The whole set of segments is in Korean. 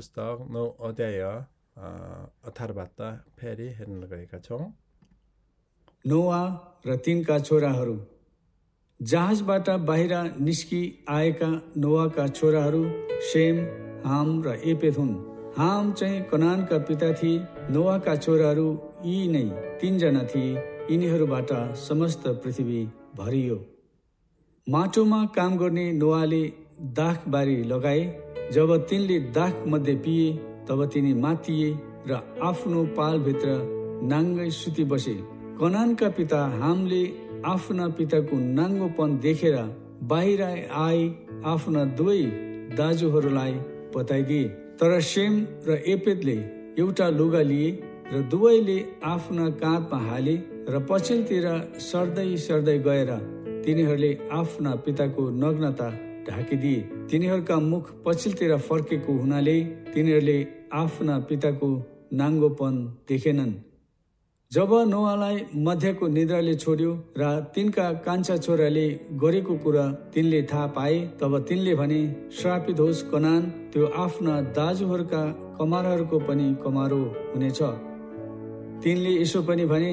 पुस्तक नौ अध्याय अथारबाट फेरि हेर्न गएका छौँ नोवा र तिनका छोराहरू जहाजबाट बाहिर निस्किआएका नोवाका छोराहरू सेम हाम र एपेथ हुन् हाम चाहिँ कनानका पिता थिए नोवाका छोराहरू यी नै तिनजना थिए यिनीहरूबाट समस्त पृथ्वी भरियो माटोमा काम गर्ने नोवाले दाखबारी लगाए जब तिनले दाख मध्ये पिए तब तिनी मातिए र आफ्नो पालभित्र नाङ्गै सुति बसे कनानका पिता हामले आफ्ना पिताको नाङ्गोपन देखेर बाहिर आए आफ्ना दुवै दाजुहरूलाई बताइदिए तर सेम र एपेदले एउटा लुगा लिए र दुवैले आफ्ना काँधमा हाले र पछिल्तिर सर्दै सर्दै गएर तिनीहरूले आफ्ना पिताको नग्नता ढाकिदिए तिनीहरूका मुख पछिल्तिर फर्केको हुनाले तिनीहरूले आफ्ना पिताको नाङ्गोपन देखेनन् जब नोवालाई मध्यको निद्राले छोड्यो र तिनका कान्छा छोराले गरेको कुरा तिनले थाहा पाए तब तिनले भने श्रापित होस् कनान त्यो आफ्ना दाजुहरूका कमारहरूको पनि कमारो हुनेछ तिनले यसो पनि भने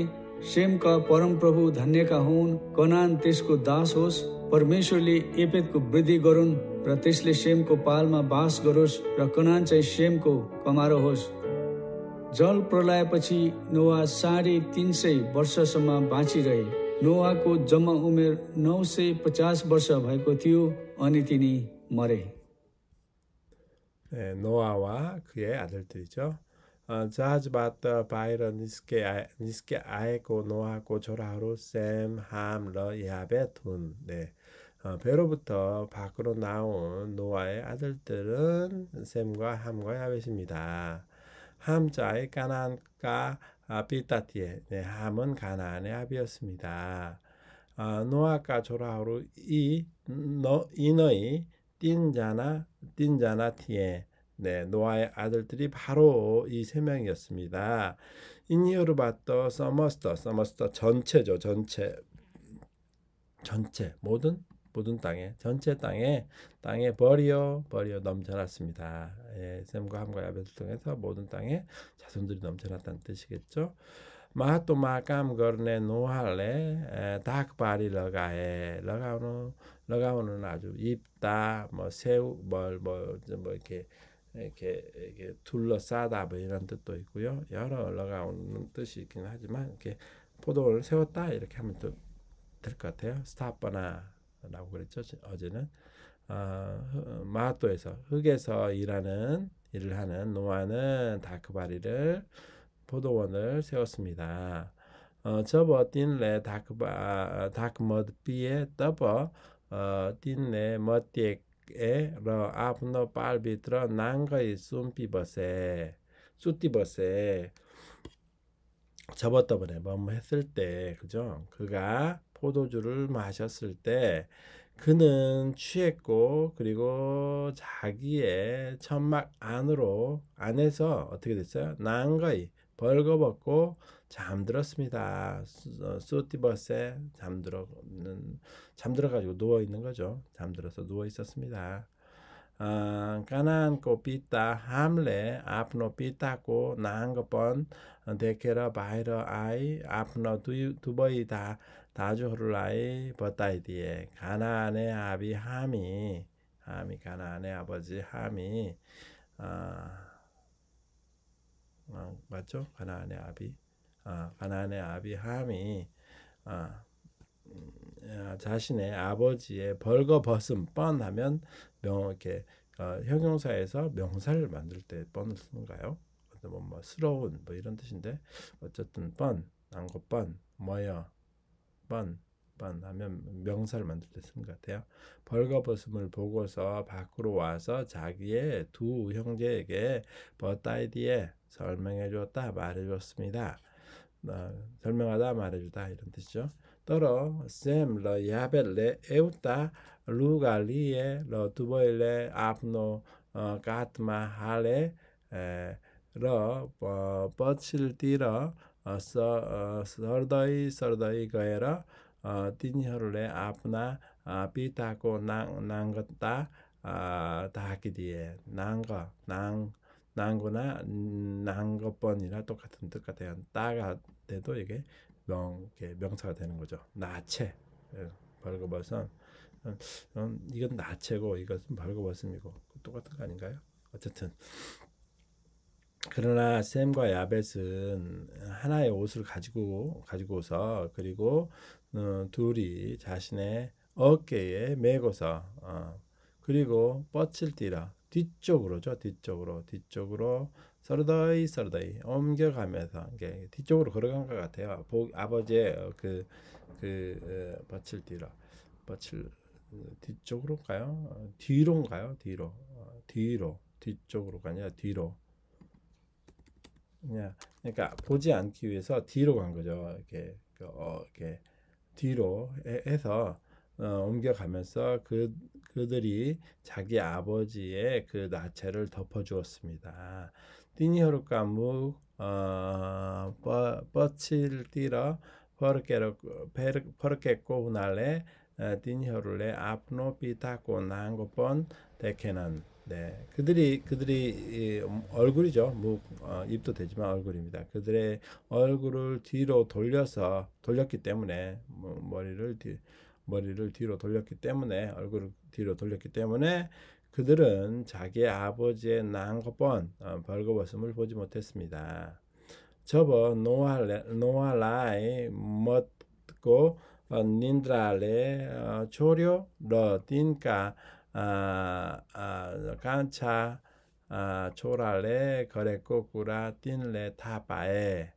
सेमका परमप्रभु धन्यका हुन् कनान त्यसको दास होस् परमेश्वरले एपेतको वृद्धि गरून् र त्यसले सेमको पालमा बास गरोस् र कनान चाहिँ सेमको कमारो होस् जल प्रलयपछि नोवा साढे तिन सय वर्षसम्म बाँचिरहे नोवाको जम्मा उमेर नौ सय पचास वर्ष भएको थियो अनि तिनी मरे वा 노아와 그의 जहाजबाट बाहिर निस्के आए निस्के आएको नोआको छोराहरू सेम हाम र या벳 हुन् 네. 어, 배로부터 밖으로 나온 노아의 아들들은 셈과 함과 야벳입니다. 함자의 가난과 비타티에 아, 네, 함은 가나안의 아비였습니다. 어, 노아가 조라후로 이 너, 이너이 띵자나 띵자나 티에 네, 노아의 아들들이 바로 이 세 명이었습니다. 인히어르바터, 서머스터, 서머스터 전체죠, 전체, 전체 모든 모든 땅에 전체 땅에 땅에 버리어 버리어 넘쳐났습니다. 예, 샘과 함과 야벳을 통해서 모든 땅에 자손들이 넘쳐났다는 뜻이겠죠. 마또 마감 거네 노할레 닭발이 러가에 러가오는 러가오는 아주 입다 뭐 새우 뭘뭐뭐 뭐, 뭐 이렇게 이렇게, 이렇게 둘러싸다 뭐 이런 뜻도 있고요. 여러 올라가는 뜻이 있긴 하지만 이렇게 포도를 세웠다 이렇게 하면 될 것 같아요. 스타바나라고 그랬죠 어제는 어, 마토에서 흙에서 일하는 일을 하는 노아는 다크바리를 포도원을 세웠습니다. 어, 접어 뛴레 다크바 아, 다크머드비에 떠버 어, 뛴레 머띠에 e lo apno 아, p a 난거이 숨피버세 쑤띠버세 저번에 뭐뭐 했을 때 그죠? 그가 포도주를 마셨을 뭐 때 그는 취했고 그리고 자기의 천막 안으로 안에서 어떻게 됐어요? 난거이 벌거벗고 잠들었습니다. 소티버스에 어, 잠들어 잠들어 가지고 누워 있는 거죠. 잠들어서 누워 있었습니다. 아, 까난 꼬피타 함레 앞노 피타고 나거번 어, 데케라 바이러 아이 앞노 두버이 다다주호라이 버타이디에 가나의 아비 함이 함이 가나의 아버지 함이 아, 아, 맞죠? 가나안의 아비 아, 가나안의 아비 함이 아, 음, 아 자신의 아버지의 벌거벗음 뻔하면 명 이렇게 어, 형용사에서 명사를 만들 때 뻔을 쓰는가요? 어떤 뭐, 뭐 스러운 뭐 이런 뜻인데 어쨌든 뻔, 난것 뻔, 뭐여, 뻔번 하면 명사를 만들 때 쓰는 것 같아요. 벌거벗음을 보고서 밖으로 와서 자기의 두 형제에게 버따이디에 설명해 주다 말해 주습니다 어, 설명하다 말해 주다 이런 뜻이죠. 떨어 셈러 야벨레 에우타 루갈리에 러 두보일레 아프노 가트마 할레 러 버칠디러 어, 어, 서, 어, 서더이 서더이 거에러 तिनीहरूले आफ्ना पिताको नाङ नाङ्गता 다하기디에 난가 난 난거나 아, 음, 난거번이나 똑같은 뜻 같아요. 따가 돼도 이게 명 이렇게 명사가 되는 거죠. 나체 예, 벌거벗은 음, 음, 이건 나체고 이것은 벌거벗음이고 똑같은 거 아닌가요? 어쨌든 그러나 샘과 야벳은 하나의 옷을 가지고 가지고서 그리고 어, 둘이 자신의 어깨에 메고서 어, 그리고 뻗칠 뛰라 뒤쪽으로죠 뒤쪽으로 뒤쪽으로 서르더이 서르더이 옮겨가면서 이게 뒤쪽으로 걸어간 것 같아요. 보, 아버지의 그그 그, 그 어, 뻗칠 뛰라 뻗칠 뒤쪽으로가요? 어, 뒤로인가요? 뒤로 어, 뒤로 뒤쪽으로가 아 뒤로 그냥 그러니까 보지 않기 위해서 뒤로 간 거죠. 이렇게 그 어, 이렇게 뒤로 해, 서 어, 옮겨가면서 그 그들이 자기 아버지의 그 나체를 덮어주었습니다. 띠니허르까무 어, 뻗칠 띠러 퍼르케코 날레 띠니허르레 앞노 피타코 난고번 데케난 네, 그들이 그들이 얼굴이죠. 뭐 어, 입도 되지만 얼굴입니다. 그들의 얼굴을 뒤로 돌려서 돌렸기 때문에 뭐, 머리를 뒤 머리를 뒤로 돌렸기 때문에 얼굴을 뒤로 돌렸기 때문에 그들은 자기 아버지의 난것번 어, 벌거벗음을 보지 못했습니다. 저버 노아라이 멋고 어, 닌드랄레 초료 어, 러딘까 아, 아, 깐차 아, 어, 초랄레 거래꼬꾸라 띵레 타바에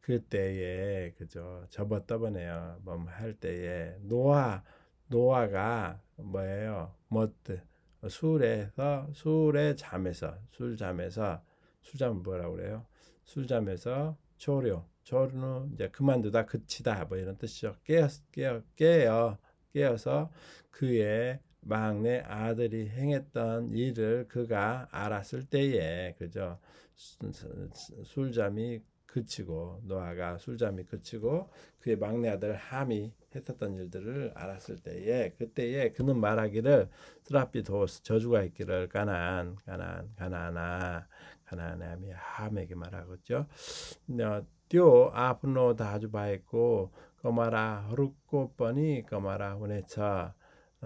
그때에 그죠 접어떠보네요 뭐할 뭐 때에 노아 노아가 뭐예요 머트 술에서 술의 잠에서 술잠에서 술 잠 뭐라 그래요 술잠에서 초료 초료는 이제 그만두다 그치다 뭐 이런 뜻이죠 깨어 깨어 깨어 깨어서 그의 막내 아들이 행했던 일을 그가 알았을 때에 그저 술잠이 그치고 노아가 술잠이 그치고 그의 막내 아들 함이 했었던 일들을 알았을 때에 그때에 그는 말하기를 트라피 도스 저주가 있기를 가난 가난 가나나 가나나미 함에게 말하겠죠. 뛰어 앞으로 다주 바했고 거마라 허룩고 뻔히 거마라 후네차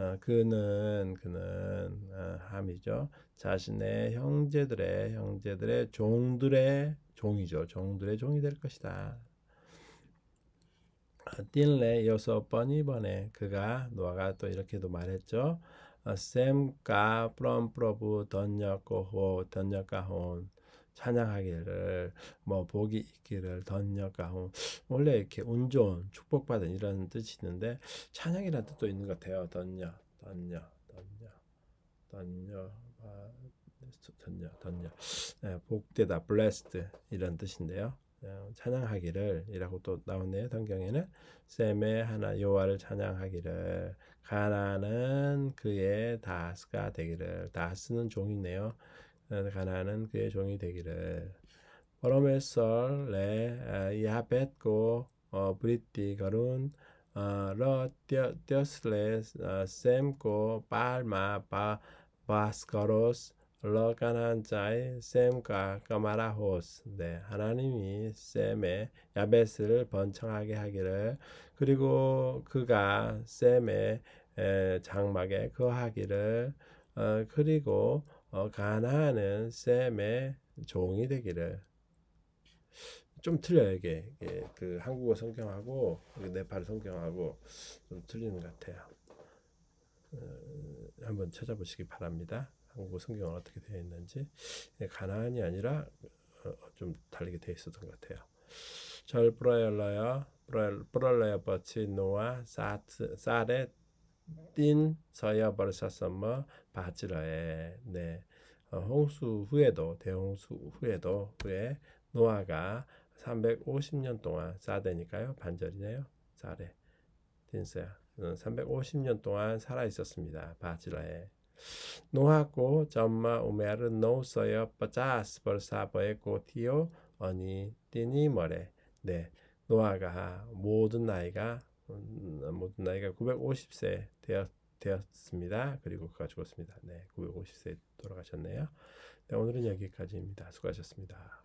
어, 그는 그는 어, 함이죠. 자신의 형제들의 형제들의 종들의 종이죠. 종들의 종이 될 것이다. 어, 딜레 여섯 번 이번에 그가 노아가 또 이렇게도 말했죠. 어, 샘가 프롬프로브 던녀코호 던녀가혼 찬양하기를 뭐 복이 있기를 던역가고 뭐, 원래 이렇게 운 좋은 축복받은 이런 뜻이 있는데 찬양이라는 뜻도 있는 것 같아요. 던역, 던역, 던역, 던역, 던역, 던역. 네, 복되다, blessed 이런 뜻인데요. 예, 찬양하기를이라고 또 나오네요. 성경에는 셈의 하나 요아를 찬양하기를 가나는 그의 다스가 되기를 다스는 종이네요. 가난한 그의 종이 되기를. Promesul le iabet go briti garun lo dios le sem go palma pa vascaros lo 가난 자의 셈과 까마라호스 네 하나님이 셈의 야벳을 번창하게 하기를 그리고 그가 셈의 장막에 거하기를 어, 그리고 어, 가나안은 샘의 종이 되기를 좀 틀려요 이게, 이그 한국어 성경하고 그 네팔 성경하고 좀 틀리는 것 같아요. 음, 한번 찾아보시기 바랍니다. 한국어 성경은 어떻게 되어 있는지 예, 가나안이 아니라 어, 좀 다르게 되어 있었던 것 같아요. 절 브라엘라야 브랄라야 버치 노아 사트 사렛 띤 사야 바르샤삼마 바지라에 네 어, 홍수 후에도 대홍수 후에도 후에 노아가 350년 동안 사대니까요 반절이네요 사레 딘세야 350년 동안 살아 있었습니다 바지라에 노하고 점마 우메르 노서여 빠자스 벌사버의 고티오 어니 띠니 머레 네 노아가 모든 나이가 음, 아무튼 나이가 950세 되었, 되었습니다. 그리고 그가 죽었습니다. 네, 950세 돌아가셨네요. 네, 오늘은 여기까지입니다. 수고하셨습니다.